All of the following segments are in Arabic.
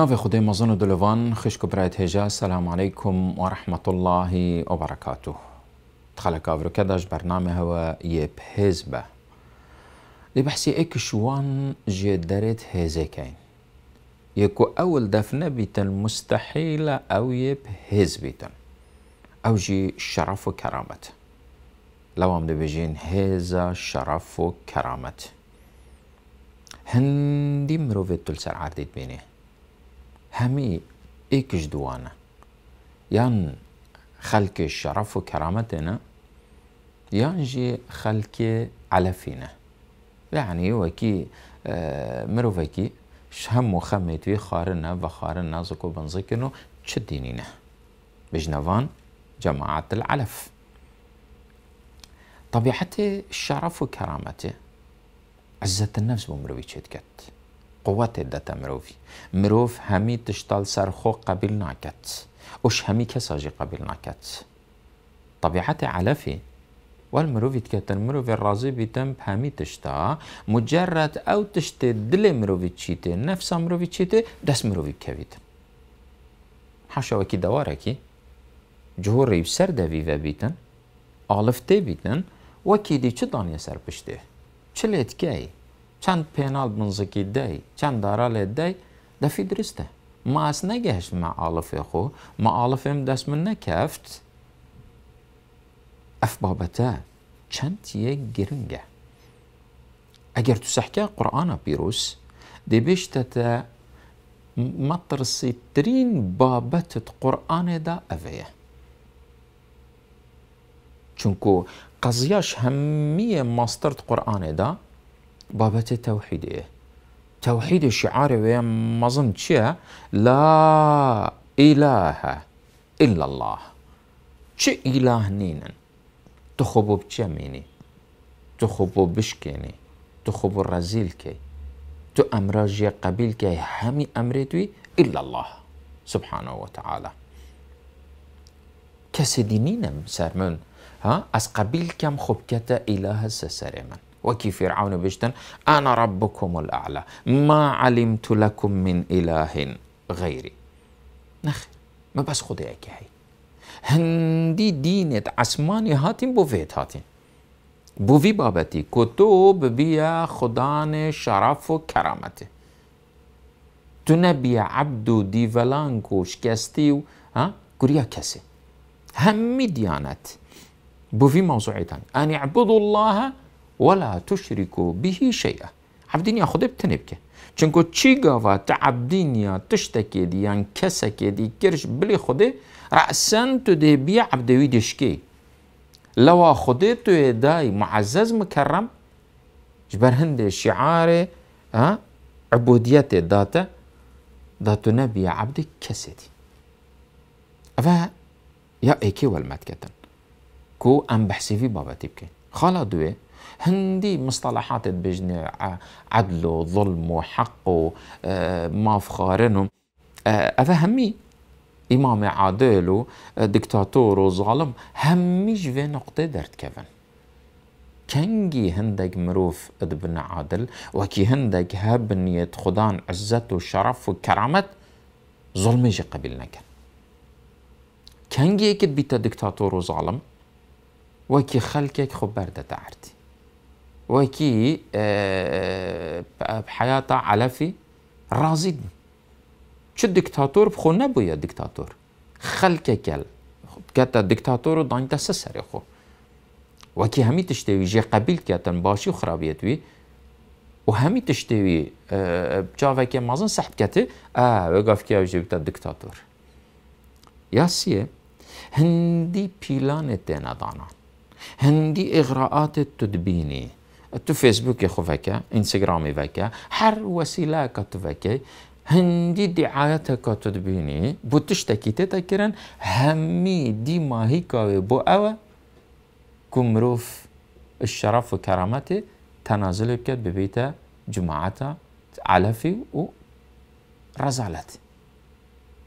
ناوي خديمة زنو دلوفان خشكو برايت هجا سلام علیکم و رحمت الله و وبركاته تخلق کداش برنامه هوا یه پهز هزبة دي بحسي ایک شوان هزه کین یکو أول دفنة بیتن مستحیل أو یه پهز بیتن أو جی شرف و کرامت لوام عم بجین هزا شرف و وكرامة هندي مروفيت تلسر عردید بينيه همي ايك جدوانا يان خەلکێ الشرف وكرامتنا يانجي یان ژێ خەلکێ يعني وكي وەکی شهم هەموو خەمێ توێ خوارنە بە خوارن نازک و بنزکن العلف طبيعتي الشرف وكرامته عزة النفس بمروي تشدكت قوت دت مروفی مروف همی تشتال سر خو قبیل ناکت وش همی کساجی قبیل ناکت طبيعتي علفي والمروف يتكتن مروف الرازي بيتم بهمي تشتا مجرد او تشتي دل مروف تشيتي نفس مروف تشيتي دس مروف كويت حاشا وكي دواركي جهور سر دفيفا بيتن آلف تي بيتن وكي دي چه دانيا سر پشته چه لیت چەند پێناڵ بنزکی دەی چەند دارا لێ دەی دەفی درستە ماس نەگەهشت مەعاڵفێ خۆ مەعاڵفێم دەست من نەکەفت ئەف بابەتە چەند یەک گرنگە ئەگەر تو سەحکە قورآانە پیرۆس دەبێشتەتە مەترسیترین بابەتت قورآانێدا ئەڤەیە چونکو قەزیاش هەممیە ماسترد قورآانێدا بابەتە تەوحیدەیە توحيد الشعار مەزم چییە لا إله إلا الله چ إله نینن تخبو خۆ تخبو بشكيني تخبو خۆ بۆ تو أمراجي قبيلكي همي تو إلا الله سبحانه وتعالى كسدينينم سرمن سەر ها أس قەبیلکەم خۆ اله ئیلاهە من وكي فرعون بجتن أنا ربكم الأعلى ما علمت لكم من إله غيري نخ ما بس خدي أكي هي هندي دينة عسماني هاتين بوفيت هاتين بوفي بابتي كتب بيا خدان شرف و تنبي عبدو ديفالانكو عبد ها كوريا و همي و بوفي کسی همی ان اعبدوا الله ولا تشرکوا به شیئا عبدین یا خود بتنبکی چونکو چی گاوا تعبدين يا تشتكي دي يعني كسكي دي كرش بلي خود رأسان تو دي بي عبدوي دشكي لو خود تو داي معزز مكرم جبر هند شعار عبودیت داتا داتو نبي عبد كسدي أفا يا ايكي والمات كتن كو ام بحسي في بابا تبكي خالا دوي هندي مصطلحات تبيجني عدل وظلم وحق وما آه، فخارنهم آه، هذا همي إمام عادل ودكتاتور آه، وظالم هميش في نقطة درت كفن كنجي هندك مروف ابن عادل وكي هندك هبنية خدان عزة وشرف وكرامة جي قبلنا كان كنجي بيتا دكتاتور وظالم وكي خلقك خبر تعرتي وكي آه، آه، آه، بحياته في رازين شو دیکتاتور بخو نبویا دیکتاتور خلک خلك كل كاتا دكتاتور دانیتا تسسر سر خو وکی همی تشتوی جه قبیل کتن باشی و خرابیت و همی مازن سحب كاتي اه وقف كي اوجي بتا دكتاتور یاسیه هندي پیلان تینا دانان هندي اغراءات التدبيني تو فيسبوك يخو فاكا انستغرام فاكا حر وسيله فاكا هندي دعايات كتبيني بو تكيتي تكرن همي دي ما هي كاوي بو اوا كمروف الشرف وكرامتي تنازل بكت ببيتا جماعتا علفي و رزالتي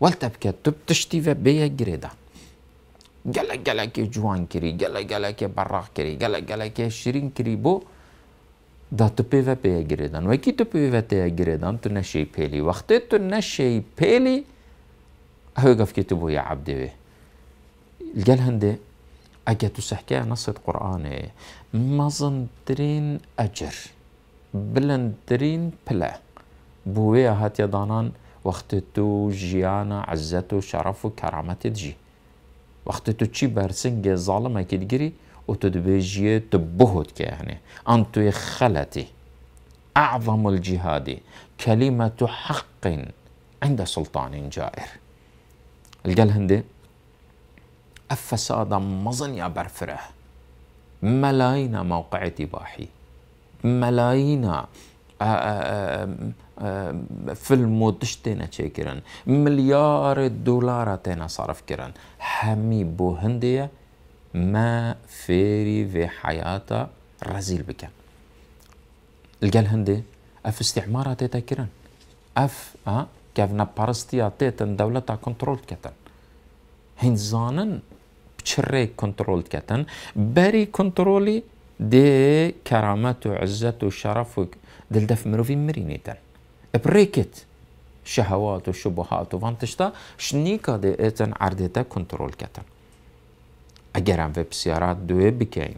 والتبكت تبتشتي بيا جريدا جلا جلا كي جوان كري جلا جلا كي لك كري جلا جلا كي لك شيرين كري بو دا تپیوه پیه گریدن وکی تپیوه تیه گریدن تو نشی پیلی وقتی تو نشی پیلی هو قف كتبه يا عبدي القال هندي أجا تسحكي نص قرآني ما زندرين أجر بلندرين بلا بويا هات يا دانان وقت تو جيانا عزته شرفه كرامته تجي وقت تو تشي بارسنجي ظالم كي تجري وتدبيجي تبهد كيهني أنتو خلتي أعظم الجهاد كلمة حق عند سلطان جائر القال هندي أفسادا مظن يا برفره ملايين موقع تباحي ملايين آه، آه، آه، في تشتينا تشيكرن مليار دولار تينا صرف كرن حمي بو هندية ما فيري في حياته رزيل بك القال هندي اف استعمار تيتا كيران اف اه كافنا بارستيا تيتا تا كنترول كتن هين زانن بشري كنترول كتن باري كنترولي دي كرامات وعزة وشرف دل دف مروفي مرينيتن بريكت شهوات وشبهات وفانتشتا شنيكا دي اتن عرديتا كنترول كتن ئەگەران ویب سیارات دوی بکەین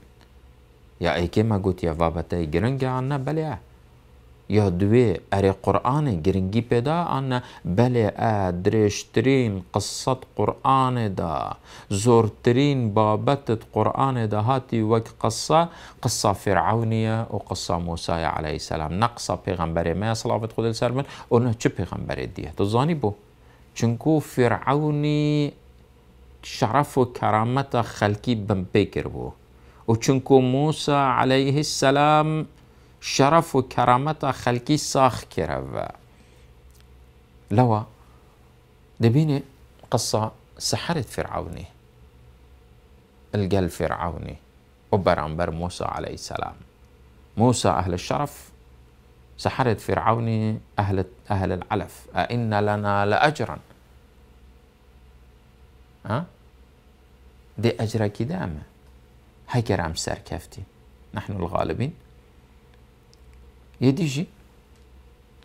یا ما گوت یە گرنگ گرنگیان نە اه یا دوی ئەرێ قرآن گرنگی اه درشترین قصت قرآن دا زورترین زۆرترین قرآن دا هاتی وک قسە قسە فرعونیه و قسە موسایە عليهەی السلام نەقسە پێغمبەرێمە سلااوت خودل سەر من ئەو چه پیغمبری دیه تو زانی بو چونکو فرعونی شرف و کرامت خلکی بم بکر بو و چونکو موسا علیه السلام شرف و کرامت خلکی ساخ کرد لوا دبيني قصة سحرة فرعوني القل فرعوني برانبر موسى عليه السلام موسى أهل الشرف سحرة فرعوني أهل أهل العلف أإن لنا لأجرا ها أه؟ دي أجرك دامة هيك كرام سر كفتي نحن الغالبين يديجي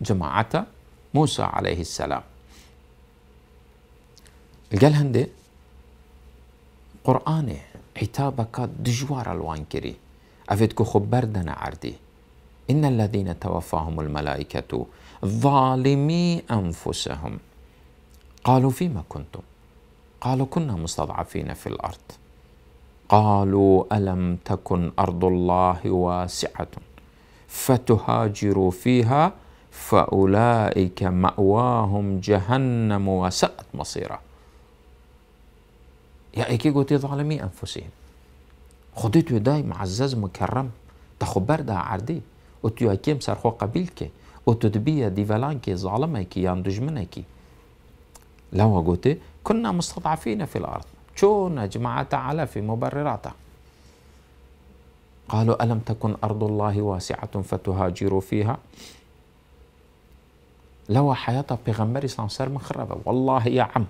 جماعة موسى عليه السلام قال هندي قرآنه عتابك دجوار الوانكري أفيد أفيدكو خبردنا عردي إن الذين توفاهم الملائكة ظالمي أنفسهم قالوا فيما كنتم قالوا كنا مستضعفين في الارض قالوا الم تكن ارض الله واسعه فتهاجروا فيها فاولئك ماواهم جهنم وساءت مصيرا يا ايكي قوتي ظالمي انفسهم خديت يداي معزز مكرم تخبر برده عردي وتو اكيم سرخو قبيلك وتدبيه ديفالانكي ظالمك يان دجمنكي لو قلت كنا مستضعفين في الأرض شونا جماعة تعالى في مبرراته قالوا ألم تكن أرض الله واسعة فتهاجروا فيها لو حياة پێغەمبەری سانسەر من خراپە والله يا عم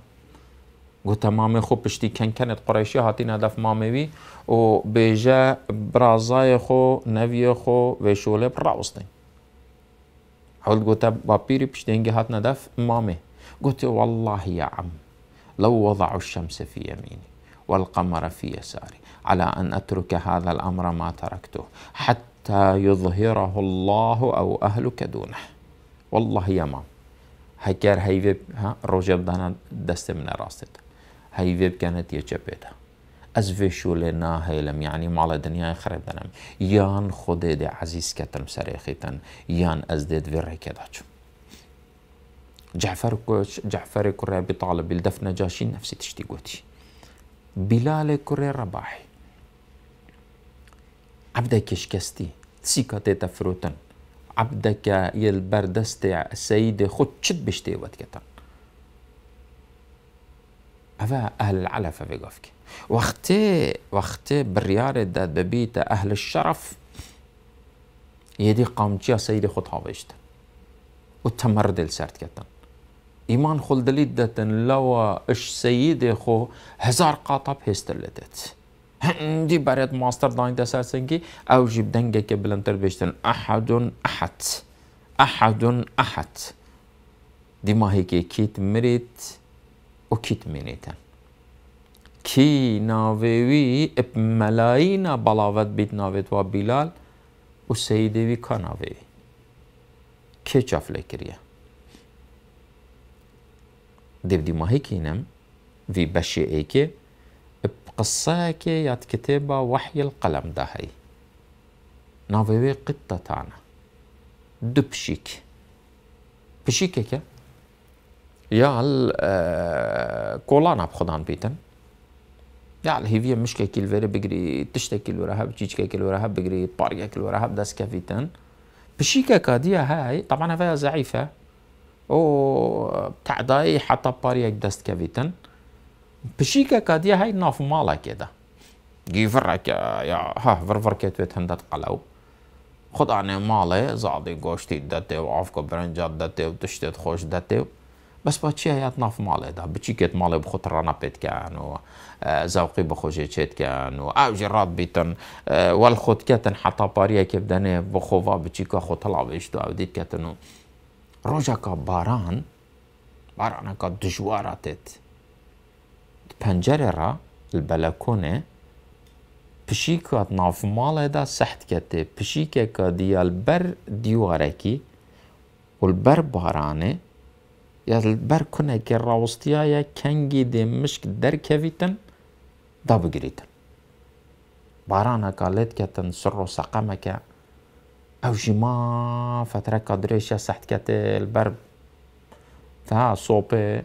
گوتە مامی خۆ پشتی کەنکەنت قڕیشی هاتیە دەف بي و بێژە برازایە خو نەویە خۆ وێشۆلێ قلت حول گوتە باپیری پشتێنگی هات نەدەف مامێ قلت والله يا عم لو وضعوا الشمس في يميني والقمر في يساري على ان اترك هذا الامر ما تركته حتى يظهره الله او اهلك دونه والله يا يمام هەگەر هەیوێ ڕۆژە بدانان دەستێ منە ڕاستێت هەیوێ بگەنە یەکە پێدا ئەس وێشو لێ ناهێلم یعنی يعني ماڵە دنیای خرێ دەنم یان خودێ دێ عزیز کەتم سەرێخیتن یان ئەس دێت وێ ڕێکێدا چوم كوش جعفر كوري أبي طالب الدف نجاشي نفسي تشتي قوتي بلال كوري رباحي عبدك شكستي تسيكا تيتا فروتن يل يلبردستي السيدة خد شد بشتي واتكتن أفا أهل العلفة في قفك وقتي وقتي بريارة داد ببيتا أهل الشرف يدي قامتيا سيدي خد هاوشتن وتمرد السرت كتن ایمان خل دلیت دتن لوا اش سید خو هزار قاطب هستلتت هندی برد ماستر داین دسرسنگی او جیب دنگه که بلندتر بشتن احد احد احد احد دی ماهی که کیت مرید و کیت منیتن کی ناویوی اب ملاین بلاوت بیت ناویت و بلال و سیدوی کا ناویوی که چافله کریه ديفدي ما هيك ينم في بشي ايكي بقصة هيكي يات كتابة وحي القلم ده هي نافيوي قطة تانا دبشيك بشيكك يا ال آه، كولانا بخدان بيتن يا ال هيفيا مش كيكيل فيري بجري تشتكي الوراها بتشيج كيكيل وراها بجري باريا كيل وراها بداس كافيتن بشيكك دي هاي طبعا هاي ضعيفة o ta'dayê heta pariyek dest kevîtin, pişîkeka diye hey nav malekê de. Gîvireke ya heh vir vir ket wêt hindet qelew. Xud anê malê zadî goştî detê û avka birinca detê û tiştê xweş detê بس با چی هیات ناف ماله دا بچی کت ماله بخوت رانا پیت کن و زوقی بخوجه چیت کن و او جرات بیتن ول خود کتن حتا پاریه که بدنه بخوا بچی که خود طلابش دو او دید کتن و ڕۆژەکە باران دجواراتت البلكونة بارانەکە دژواراتێت پەنجەرێڕە بەلەکۆنێ پشی کات ناف ماڵێدا سەحتکەتێ پشیکێکە دیال بەر دیوارێکی ولبەر بارانێ یال بەر کونێکی ڕاوستیایە کەنگی دێ مشک دەرکەویتن دابگریتن بارانا كالت كتن و سەقەمەکە او جما فتره قدرش سحت كت البرب تا صوبي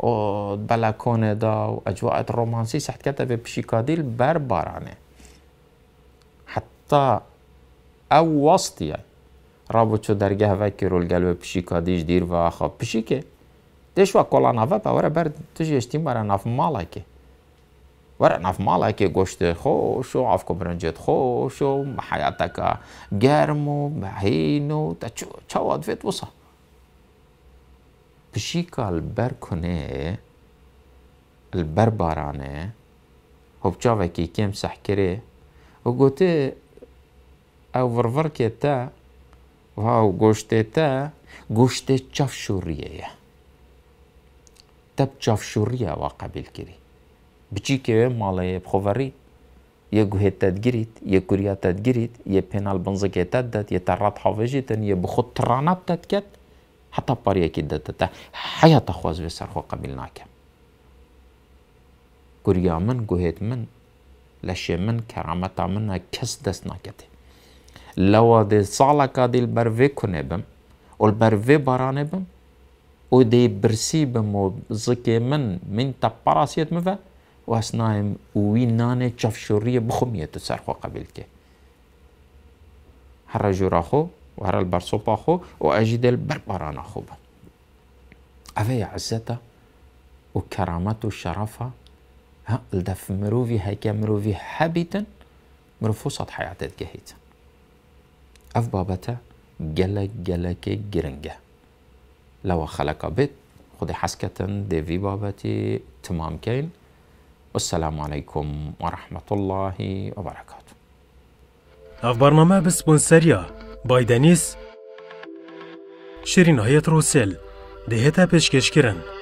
و بلكونه دا اجواء رومانسي سحت كتب بشيكادي بر بارانه حتى او وسط يعني رابطو درجه فكر القلب بشيكادي جدير واخا بشيكه تشوا كولانا نافا باورا برد تجي اشتي مالا ناف مالكي ورق ناف که گوشت خوش و آف برنجت خوش و حیاتک گرم و مهین و چو فیت وصا بشیکا البرکونی البربرانی هو کی کیم و گوته او که تا وهاو گوشت تا گوشت چاف شوریه تب چاف شوریه واقع کری. بچیکه بچیکێ ماڵەیە بخۆڤەڕیت یە گوهێت تەدگیریت یە کووریا تەدگیریت یە پێنال بنزەکێت دەت یە تەڕات حاوێژیتن یە بخۆ تڕانات دەتکەت حتا پارەیەکی دەتە حیات خواز به سرخو قبیل ناکم کوریا من گوهت من لشه من شێ من کس دست کەس لوا ده سالا که دیل بەرێ کنه بم ئۆل بەرێ برانه بم او دەی برسی بم و زکێ من من تا پراسیت مفه واسنايم وين نانه چف شوريه بخميه تسرخو قبلته هر جورا جوراخو وهر خو واجد البربرانا خوبا افيا عزته وكرامته وشرفه ها الدف مروفي هيكا مروفي حبيتن مروفو سطح حياته جهيتن اف بابته جلك جلك جرنجه لو خلق بيت خدي حسكة ديفي بابتي تمام كين والسلام عليكم ورحمة الله وبركاته اف برنامه به سپونسریا شيرين هيت روسيل دهتا پیشکش کرن